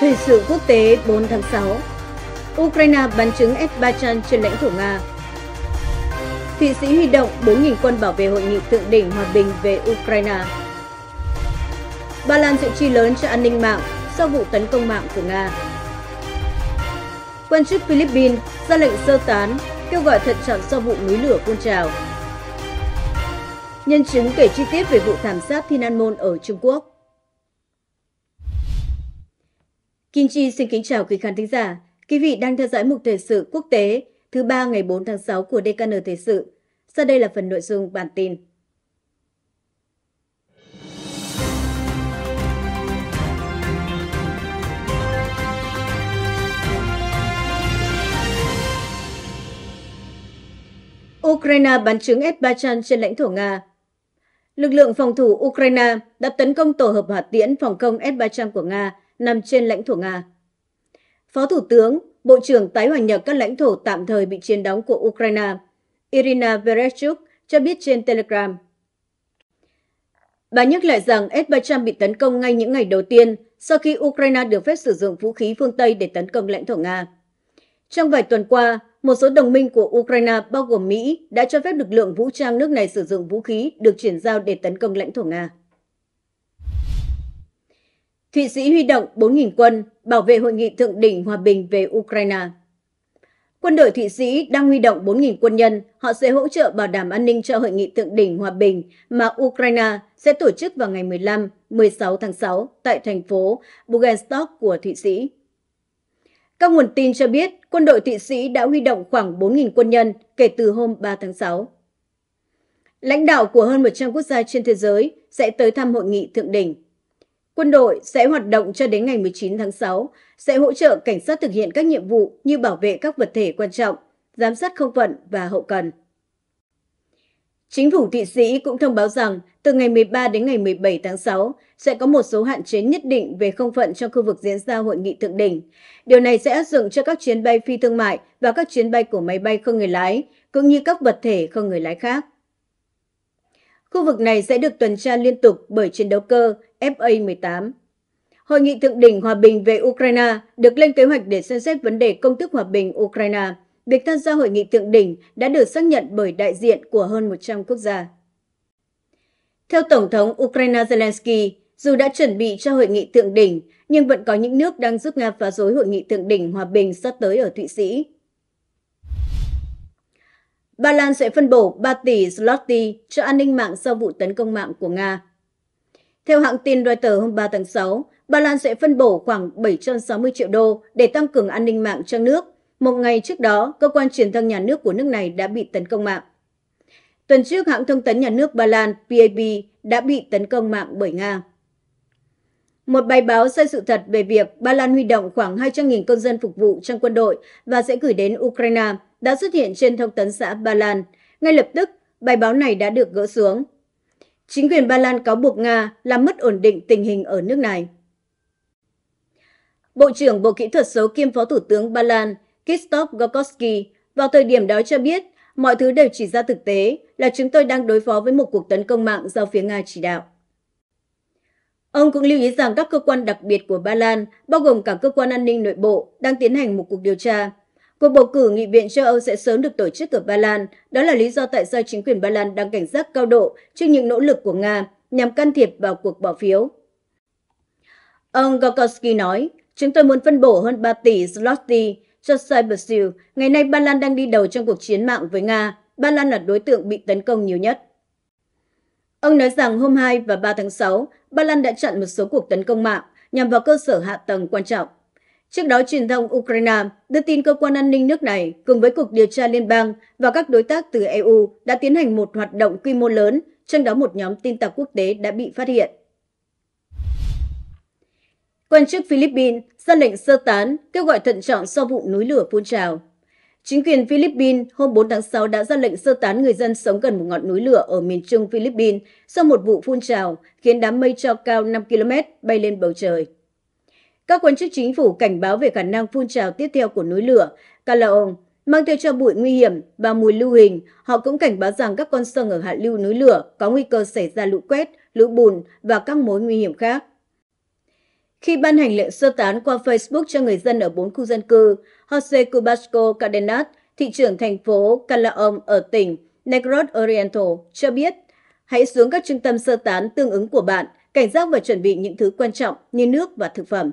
Thời sự quốc tế 4 tháng 6 Ukraine bắn trứng S-300 trên lãnh thổ Nga Thụy Sĩ huy động 4.000 quân bảo vệ hội nghị thượng đỉnh hòa bình về Ukraine Ba Lan dự chi lớn cho an ninh mạng sau vụ tấn công mạng của Nga Quan chức Philippines ra lệnh sơ tán, kêu gọi thận trọng sau vụ núi lửa phun trào Nhân chứng kể chi tiết về vụ thảm sát Thiên An Môn ở Trung Quốc Kim Chi xin kính chào quý khán thính giả. Quý vị đang theo dõi mục thời sự quốc tế thứ ba ngày 4 tháng 6 của DKN Thời sự. Sau đây là phần nội dung bản tin. Ukraine bắn trứng S-300 trên lãnh thổ Nga. Lực lượng phòng thủ Ukraine đã tấn công tổ hợp hỏa tiễn phòng không S-300 của Nga nằm trên lãnh thổ Nga. Phó Thủ tướng, Bộ trưởng tái hòa nhập các lãnh thổ tạm thời bị chiến đóng của Ukraine, Irina Vereshchuk cho biết trên Telegram. Bà nhắc lại rằng S-300 bị tấn công ngay những ngày đầu tiên sau khi Ukraine được phép sử dụng vũ khí phương Tây để tấn công lãnh thổ Nga. Trong vài tuần qua, một số đồng minh của Ukraine bao gồm Mỹ đã cho phép lực lượng vũ trang nước này sử dụng vũ khí được chuyển giao để tấn công lãnh thổ Nga. Thụy Sĩ huy động 4.000 quân bảo vệ hội nghị thượng đỉnh hòa bình về Ukraine. Quân đội Thụy Sĩ đang huy động 4.000 quân nhân, họ sẽ hỗ trợ bảo đảm an ninh cho hội nghị thượng đỉnh hòa bình mà Ukraine sẽ tổ chức vào ngày 15, 16 tháng 6 tại thành phố Bugenstock của Thụy Sĩ. Các nguồn tin cho biết quân đội Thụy Sĩ đã huy động khoảng 4.000 quân nhân kể từ hôm 3 tháng 6. Lãnh đạo của hơn 100 quốc gia trên thế giới sẽ tới thăm hội nghị thượng đỉnh. Quân đội sẽ hoạt động cho đến ngày 19 tháng 6, sẽ hỗ trợ cảnh sát thực hiện các nhiệm vụ như bảo vệ các vật thể quan trọng, giám sát không phận và hậu cần. Chính phủ Thụy Sĩ cũng thông báo rằng từ ngày 13 đến ngày 17 tháng 6 sẽ có một số hạn chế nhất định về không phận trong khu vực diễn ra hội nghị thượng đỉnh. Điều này sẽ áp dụng cho các chuyến bay phi thương mại và các chuyến bay của máy bay không người lái, cũng như các vật thể không người lái khác. Khu vực này sẽ được tuần tra liên tục bởi chiến đấu cơ, FA18. Hội nghị thượng đỉnh hòa bình về Ukraine được lên kế hoạch để xem xét vấn đề công thức hòa bình Ukraine. Việc tham gia hội nghị thượng đỉnh đã được xác nhận bởi đại diện của hơn 100 quốc gia. Theo Tổng thống Ukraine Zelensky, dù đã chuẩn bị cho hội nghị thượng đỉnh, nhưng vẫn có những nước đang giúp Nga phá rối hội nghị thượng đỉnh hòa bình sắp tới ở Thụy Sĩ. Ba Lan sẽ phân bổ 3 tỷ zloty cho an ninh mạng sau vụ tấn công mạng của Nga. Theo hãng tin Reuters hôm 3 tháng 6, Ba Lan sẽ phân bổ khoảng 760 triệu đô để tăng cường an ninh mạng trong nước. Một ngày trước đó, cơ quan truyền thông nhà nước của nước này đã bị tấn công mạng. Tuần trước, hãng thông tấn nhà nước Ba Lan PAP đã bị tấn công mạng bởi Nga. Một bài báo sai sự thật về việc Ba Lan huy động khoảng 200.000 công dân phục vụ trong quân đội và sẽ gửi đến Ukraine đã xuất hiện trên thông tấn xã Ba Lan. Ngay lập tức, bài báo này đã được gỡ xuống. Chính quyền Ba Lan cáo buộc Nga làm mất ổn định tình hình ở nước này. Bộ trưởng Bộ Kỹ thuật số kiêm Phó Thủ tướng Ba Lan Kistop Gokowski vào thời điểm đó cho biết mọi thứ đều chỉ ra thực tế là chúng tôi đang đối phó với một cuộc tấn công mạng do phía Nga chỉ đạo. Ông cũng lưu ý rằng các cơ quan đặc biệt của Ba Lan, bao gồm cả cơ quan an ninh nội bộ, đang tiến hành một cuộc điều tra Cuộc bầu cử nghị viện châu Âu sẽ sớm được tổ chức ở Ba Lan. Đó là lý do tại sao chính quyền Ba Lan đang cảnh giác cao độ trước những nỗ lực của Nga nhằm can thiệp vào cuộc bỏ phiếu. Ông Gorkowski nói, chúng tôi muốn phân bổ hơn 3 tỷ zloty cho Cyberseal. Ngày nay Ba Lan đang đi đầu trong cuộc chiến mạng với Nga. Ba Lan là đối tượng bị tấn công nhiều nhất. Ông nói rằng hôm 2 và 3 tháng 6, Ba Lan đã chặn một số cuộc tấn công mạng nhằm vào cơ sở hạ tầng quan trọng. Trước đó, truyền thông Ukraine đưa tin cơ quan an ninh nước này cùng với Cục Điều tra Liên bang và các đối tác từ EU đã tiến hành một hoạt động quy mô lớn, trong đó một nhóm tin tặc quốc tế đã bị phát hiện. Quan chức Philippines ra lệnh sơ tán, kêu gọi thận trọng sau vụ núi lửa phun trào. Chính quyền Philippines hôm 4 tháng 6 đã ra lệnh sơ tán người dân sống gần một ngọn núi lửa ở miền trung Philippines sau một vụ phun trào khiến đám mây cho cao 5 km bay lên bầu trời. Các quan chức chính phủ cảnh báo về khả năng phun trào tiếp theo của núi lửa Calaong mang theo cho bụi nguy hiểm và mùi lưu hình. Họ cũng cảnh báo rằng các con sông ở hạ lưu núi lửa có nguy cơ xảy ra lũ quét, lũ bùn và các mối nguy hiểm khác. Khi ban hành lệnh sơ tán qua Facebook cho người dân ở bốn khu dân cư, Jose Cubasco Cadenas, thị trưởng thành phố Calaom ở tỉnh Negros Oriental, cho biết hãy xuống các trung tâm sơ tán tương ứng của bạn, cảnh giác và chuẩn bị những thứ quan trọng như nước và thực phẩm.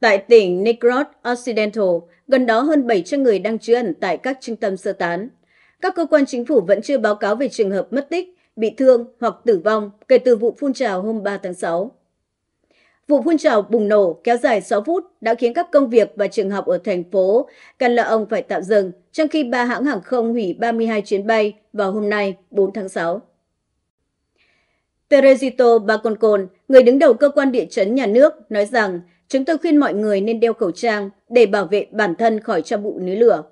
Tại tỉnh Negros Occidental, gần đó hơn 700 người đang trú ẩn tại các trung tâm sơ tán. Các cơ quan chính phủ vẫn chưa báo cáo về trường hợp mất tích, bị thương hoặc tử vong kể từ vụ phun trào hôm 3 tháng 6. Vụ phun trào bùng nổ kéo dài 6 phút đã khiến các công việc và trường học ở thành phố cần ông phải tạm dừng, trong khi ba hãng hàng không hủy 32 chuyến bay vào hôm nay 4 tháng 6. Teresito Baconcon, người đứng đầu cơ quan địa chấn nhà nước, nói rằng chúng tôi khuyên mọi người nên đeo khẩu trang để bảo vệ bản thân khỏi cho bụi núi lửa.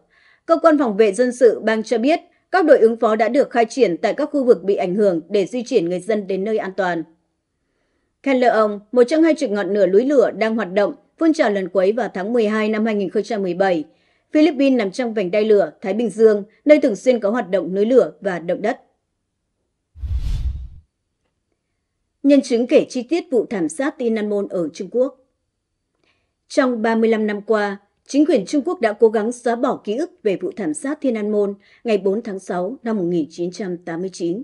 Cơ quan phòng vệ dân sự bang cho biết các đội ứng phó đã được khai triển tại các khu vực bị ảnh hưởng để di chuyển người dân đến nơi an toàn. Ken ông một trong hai chục ngọn lửa núi lửa đang hoạt động, phun trào lần quấy vào tháng 12 năm 2017. Philippines nằm trong vành đai lửa Thái Bình Dương, nơi thường xuyên có hoạt động núi lửa và động đất. Nhân chứng kể chi tiết vụ thảm sát Tiananmen ở Trung Quốc. Trong 35 năm qua, chính quyền Trung Quốc đã cố gắng xóa bỏ ký ức về vụ thảm sát Thiên An Môn ngày 4 tháng 6 năm 1989.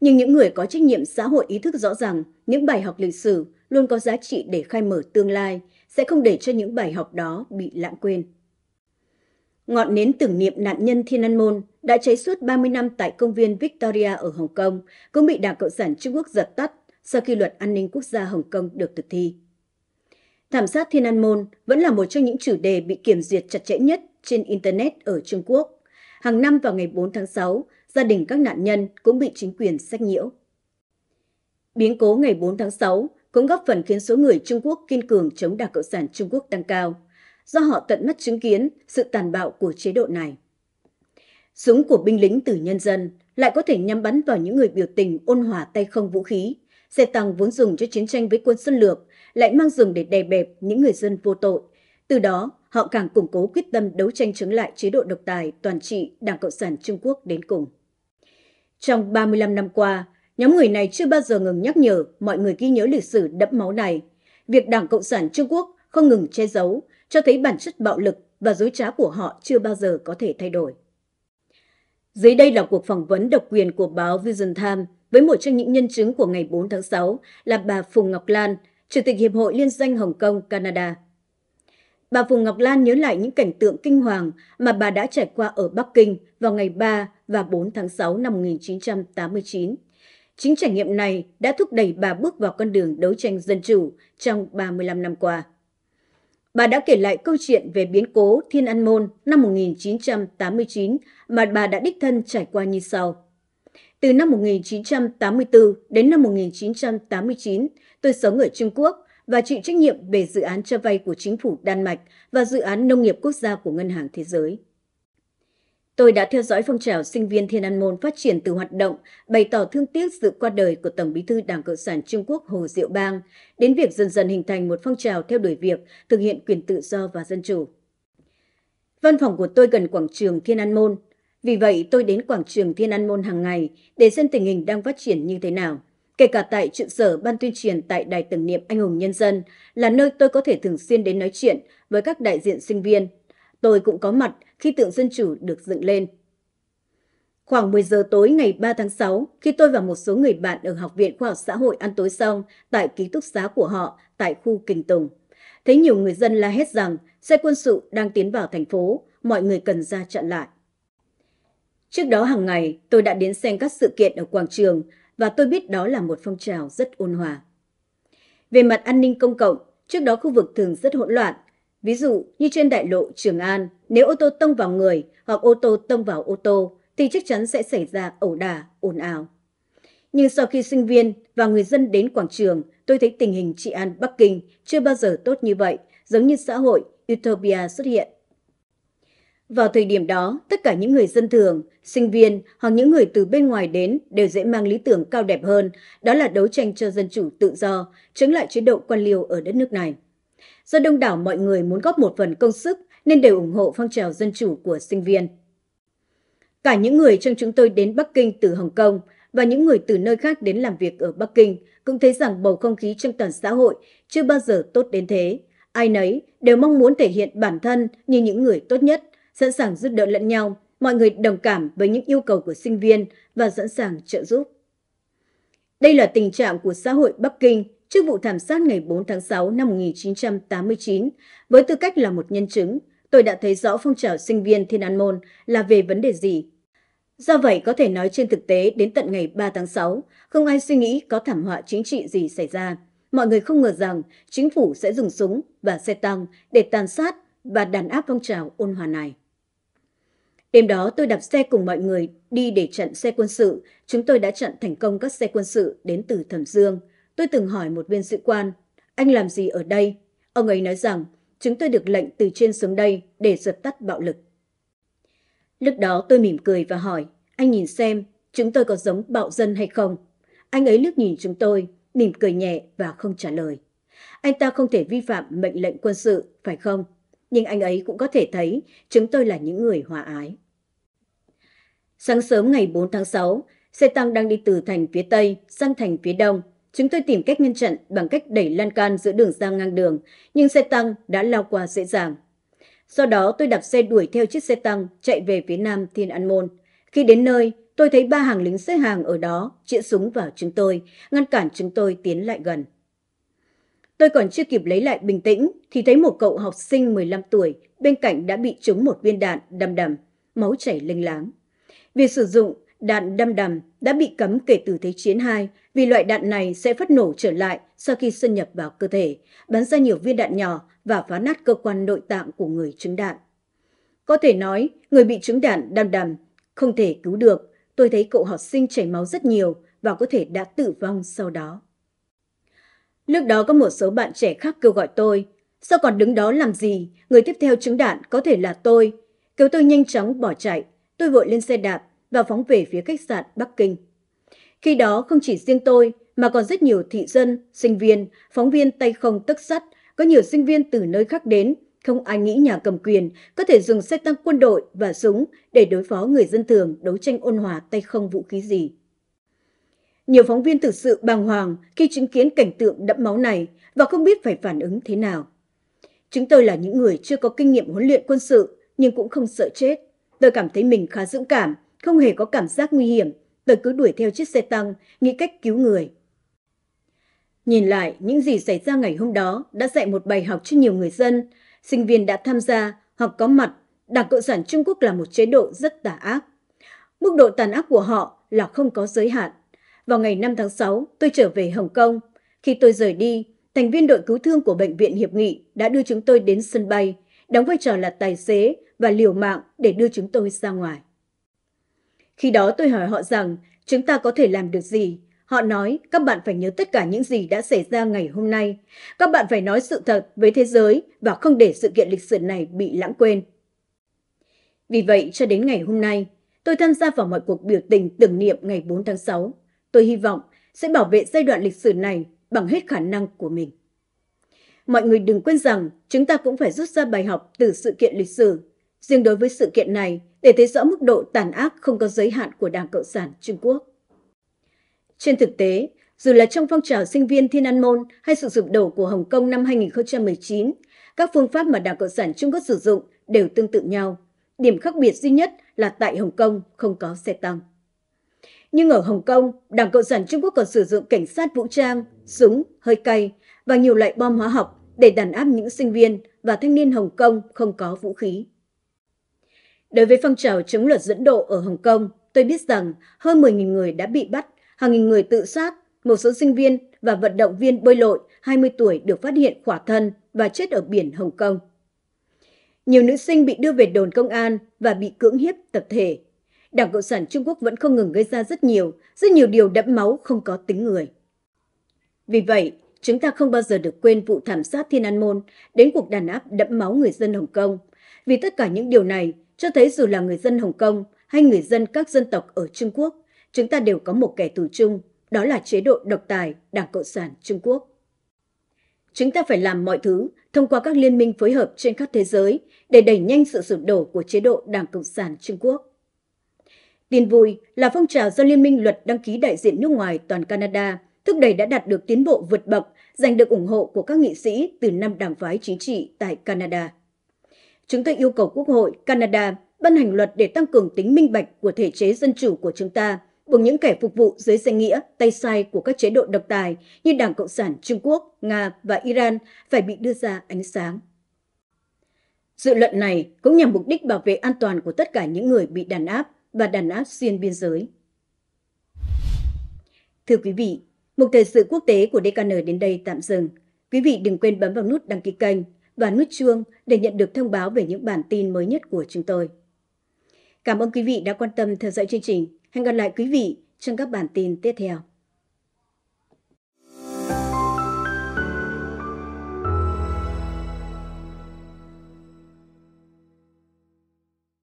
Nhưng những người có trách nhiệm xã hội ý thức rõ rằng những bài học lịch sử luôn có giá trị để khai mở tương lai, sẽ không để cho những bài học đó bị lãng quên. Ngọn nến tưởng niệm nạn nhân Thiên An Môn đã cháy suốt 30 năm tại công viên Victoria ở Hồng Kông, cũng bị Đảng Cộng sản Trung Quốc dập tắt sau khi luật an ninh quốc gia Hồng Kông được thực thi. Thảm sát Thiên An Môn vẫn là một trong những chủ đề bị kiểm duyệt chặt chẽ nhất trên Internet ở Trung Quốc. Hàng năm vào ngày 4 tháng 6, gia đình các nạn nhân cũng bị chính quyền sách nhiễu. Biến cố ngày 4 tháng 6 cũng góp phần khiến số người Trung Quốc kiên cường chống Đảng Cộng sản Trung Quốc tăng cao, do họ tận mắt chứng kiến sự tàn bạo của chế độ này. Súng của binh lính từ nhân dân lại có thể nhắm bắn vào những người biểu tình ôn hòa tay không vũ khí, xe tăng vốn dùng cho chiến tranh với quân xâm lược lại mang dùng để đè bẹp những người dân vô tội. Từ đó, họ càng củng cố quyết tâm đấu tranh chống lại chế độ độc tài toàn trị Đảng Cộng sản Trung Quốc đến cùng. Trong 35 năm qua, nhóm người này chưa bao giờ ngừng nhắc nhở mọi người ghi nhớ lịch sử đẫm máu này. Việc Đảng Cộng sản Trung Quốc không ngừng che giấu, cho thấy bản chất bạo lực và dối trá của họ chưa bao giờ có thể thay đổi. Dưới đây là cuộc phỏng vấn độc quyền của báo Vision Time với một trong những nhân chứng của ngày 4 tháng 6 là bà Phùng Ngọc Lan, Chủ tịch Hiệp hội Liên doanh Hồng Kông, Canada. Bà Phùng Ngọc Lan nhớ lại những cảnh tượng kinh hoàng mà bà đã trải qua ở Bắc Kinh vào ngày 3 và 4 tháng 6 năm 1989. Chính trải nghiệm này đã thúc đẩy bà bước vào con đường đấu tranh dân chủ trong 35 năm qua. Bà đã kể lại câu chuyện về biến cố Thiên An Môn năm 1989 mà bà đã đích thân trải qua như sau. Từ năm 1984 đến năm 1989, tôi sống ở Trung Quốc và chịu trách nhiệm về dự án cho vay của chính phủ Đan Mạch và dự án nông nghiệp quốc gia của Ngân hàng Thế giới. Tôi đã theo dõi phong trào sinh viên Thiên An Môn phát triển từ hoạt động bày tỏ thương tiếc sự qua đời của Tổng bí thư Đảng Cộng sản Trung Quốc Hồ Diệu Bang đến việc dần dần hình thành một phong trào theo đuổi việc thực hiện quyền tự do và dân chủ. Văn phòng của tôi gần quảng trường Thiên An Môn, vì vậy, tôi đến quảng trường Thiên An Môn hàng ngày để xem tình hình đang phát triển như thế nào. Kể cả tại trụ sở ban tuyên truyền tại Đài tưởng niệm Anh hùng Nhân dân là nơi tôi có thể thường xuyên đến nói chuyện với các đại diện sinh viên. Tôi cũng có mặt khi tượng dân chủ được dựng lên. Khoảng 10 giờ tối ngày 3 tháng 6, khi tôi và một số người bạn ở Học viện Khoa học Xã hội ăn tối xong tại ký túc xá của họ tại khu Kình Tùng, thấy nhiều người dân la hét rằng xe quân sự đang tiến vào thành phố, mọi người cần ra chặn lại. Trước đó hàng ngày, tôi đã đến xem các sự kiện ở quảng trường và tôi biết đó là một phong trào rất ôn hòa. Về mặt an ninh công cộng, trước đó khu vực thường rất hỗn loạn. Ví dụ như trên đại lộ Trường An, nếu ô tô tông vào người hoặc ô tô tông vào ô tô thì chắc chắn sẽ xảy ra ẩu đả, ồn ào. Nhưng sau khi sinh viên và người dân đến quảng trường, tôi thấy tình hình trị an Bắc Kinh chưa bao giờ tốt như vậy, giống như xã hội Utopia xuất hiện. Vào thời điểm đó, tất cả những người dân thường, sinh viên hoặc những người từ bên ngoài đến đều dễ mang lý tưởng cao đẹp hơn, đó là đấu tranh cho dân chủ tự do, chống lại chế độ quan liêu ở đất nước này. Do đông đảo mọi người muốn góp một phần công sức nên đều ủng hộ phong trào dân chủ của sinh viên. Cả những người trong chúng tôi đến Bắc Kinh từ Hồng Kông và những người từ nơi khác đến làm việc ở Bắc Kinh cũng thấy rằng bầu không khí trong toàn xã hội chưa bao giờ tốt đến thế. Ai nấy đều mong muốn thể hiện bản thân như những người tốt nhất sẵn sàng giúp đỡ lẫn nhau, mọi người đồng cảm với những yêu cầu của sinh viên và sẵn sàng trợ giúp. Đây là tình trạng của xã hội Bắc Kinh trước vụ thảm sát ngày 4 tháng 6 năm 1989. Với tư cách là một nhân chứng, tôi đã thấy rõ phong trào sinh viên Thiên An Môn là về vấn đề gì. Do vậy, có thể nói trên thực tế đến tận ngày 3 tháng 6, không ai suy nghĩ có thảm họa chính trị gì xảy ra. Mọi người không ngờ rằng chính phủ sẽ dùng súng và xe tăng để tàn sát và đàn áp phong trào ôn hòa này. Đêm đó tôi đạp xe cùng mọi người đi để chặn xe quân sự. Chúng tôi đã chặn thành công các xe quân sự đến từ Thẩm Dương. Tôi từng hỏi một viên sĩ quan, anh làm gì ở đây? Ông ấy nói rằng, chúng tôi được lệnh từ trên xuống đây để dập tắt bạo lực. Lúc đó tôi mỉm cười và hỏi, anh nhìn xem, chúng tôi có giống bạo dân hay không? Anh ấy lướt nhìn chúng tôi, mỉm cười nhẹ và không trả lời. Anh ta không thể vi phạm mệnh lệnh quân sự, phải không? Nhưng anh ấy cũng có thể thấy chúng tôi là những người hòa ái. Sáng sớm ngày 4 tháng 6, xe tăng đang đi từ thành phía Tây sang thành phía Đông. Chúng tôi tìm cách ngăn chặn bằng cách đẩy lan can giữa đường ra ngang đường, nhưng xe tăng đã lao qua dễ dàng. Sau đó tôi đạp xe đuổi theo chiếc xe tăng chạy về phía Nam Thiên An Môn. Khi đến nơi, tôi thấy ba hàng lính xếp hàng ở đó chĩa súng vào chúng tôi, ngăn cản chúng tôi tiến lại gần. Tôi còn chưa kịp lấy lại bình tĩnh thì thấy một cậu học sinh 15 tuổi bên cạnh đã bị trúng một viên đạn đầm đầm, máu chảy lênh láng. Việc sử dụng đạn đâm đầm đã bị cấm kể từ Thế chiến 2 vì loại đạn này sẽ phát nổ trở lại sau khi xâm nhập vào cơ thể, bắn ra nhiều viên đạn nhỏ và phá nát cơ quan nội tạng của người trúng đạn. Có thể nói, người bị trúng đạn đâm đầm không thể cứu được. Tôi thấy cậu học sinh chảy máu rất nhiều và có thể đã tử vong sau đó. Lúc đó có một số bạn trẻ khác kêu gọi tôi. Sao còn đứng đó làm gì? Người tiếp theo trúng đạn có thể là tôi. kêu tôi nhanh chóng bỏ chạy tôi vội lên xe đạp và phóng về phía khách sạn Bắc Kinh. Khi đó không chỉ riêng tôi mà còn rất nhiều thị dân, sinh viên, phóng viên tay không tức sắt, có nhiều sinh viên từ nơi khác đến. Không ai nghĩ nhà cầm quyền có thể dùng xe tăng quân đội và súng để đối phó người dân thường đấu tranh ôn hòa tay không vũ khí gì. Nhiều phóng viên thực sự bàng hoàng khi chứng kiến cảnh tượng đẫm máu này và không biết phải phản ứng thế nào. Chúng tôi là những người chưa có kinh nghiệm huấn luyện quân sự nhưng cũng không sợ chết. Tôi cảm thấy mình khá dũng cảm, không hề có cảm giác nguy hiểm. Tôi cứ đuổi theo chiếc xe tăng, nghĩ cách cứu người. Nhìn lại, những gì xảy ra ngày hôm đó đã dạy một bài học cho nhiều người dân. Sinh viên đã tham gia hoặc có mặt, Đảng Cộng sản Trung Quốc là một chế độ rất tà ác. Mức độ tàn ác của họ là không có giới hạn. Vào ngày 5 tháng 6, tôi trở về Hồng Kông. Khi tôi rời đi, thành viên đội cứu thương của Bệnh viện Hiệp nghị đã đưa chúng tôi đến sân bay, đóng vai trò là tài xế và liều mạng để đưa chúng tôi ra ngoài. Khi đó tôi hỏi họ rằng chúng ta có thể làm được gì. Họ nói các bạn phải nhớ tất cả những gì đã xảy ra ngày hôm nay. Các bạn phải nói sự thật với thế giới và không để sự kiện lịch sử này bị lãng quên. Vì vậy, cho đến ngày hôm nay, tôi tham gia vào mọi cuộc biểu tình tưởng niệm ngày 4 tháng 6. Tôi hy vọng sẽ bảo vệ giai đoạn lịch sử này bằng hết khả năng của mình. Mọi người đừng quên rằng chúng ta cũng phải rút ra bài học từ sự kiện lịch sử Riêng đối với sự kiện này, để thấy rõ mức độ tàn ác không có giới hạn của Đảng Cộng sản Trung Quốc. Trên thực tế, dù là trong phong trào sinh viên Thiên An Môn hay sự sụp đổ của Hồng Kông năm 2019, các phương pháp mà Đảng Cộng sản Trung Quốc sử dụng đều tương tự nhau. Điểm khác biệt duy nhất là tại Hồng Kông không có xe tăng. Nhưng ở Hồng Kông, Đảng Cộng sản Trung Quốc còn sử dụng cảnh sát vũ trang, súng, hơi cay và nhiều loại bom hóa học để đàn áp những sinh viên và thanh niên Hồng Kông không có vũ khí. Đối với phong trào chống luật dẫn độ ở Hồng Kông, tôi biết rằng hơn 10.000 người đã bị bắt, hàng nghìn người tự sát, một số sinh viên và vận động viên bơi lội 20 tuổi được phát hiện khỏa thân và chết ở biển Hồng Kông. Nhiều nữ sinh bị đưa về đồn công an và bị cưỡng hiếp tập thể. Đảng Cộng sản Trung Quốc vẫn không ngừng gây ra rất nhiều, rất nhiều điều đẫm máu không có tính người. Vì vậy, chúng ta không bao giờ được quên vụ thảm sát Thiên An Môn đến cuộc đàn áp đẫm máu người dân Hồng Kông. Vì tất cả những điều này cho thấy dù là người dân Hồng Kông hay người dân các dân tộc ở Trung Quốc, chúng ta đều có một kẻ thù chung, đó là chế độ độc tài Đảng Cộng sản Trung Quốc. Chúng ta phải làm mọi thứ thông qua các liên minh phối hợp trên khắp thế giới để đẩy nhanh sự sụp đổ của chế độ Đảng Cộng sản Trung Quốc. Tin vui là phong trào do Liên minh luật đăng ký đại diện nước ngoài toàn Canada thúc đẩy đã đạt được tiến bộ vượt bậc, giành được ủng hộ của các nghị sĩ từ năm đảng phái chính trị tại Canada. Chúng tôi yêu cầu Quốc hội Canada ban hành luật để tăng cường tính minh bạch của thể chế dân chủ của chúng ta, bằng những kẻ phục vụ dưới danh nghĩa tay sai của các chế độ độc tài như Đảng Cộng sản Trung Quốc, Nga và Iran phải bị đưa ra ánh sáng. Dự luận này cũng nhằm mục đích bảo vệ an toàn của tất cả những người bị đàn áp và đàn áp xuyên biên giới. Thưa quý vị, mục thời sự quốc tế của DKN đến đây tạm dừng. Quý vị đừng quên bấm vào nút đăng ký kênh và nút chuông để nhận được thông báo về những bản tin mới nhất của chúng tôi. Cảm ơn quý vị đã quan tâm theo dõi chương trình. Hẹn gặp lại quý vị trong các bản tin tiếp theo.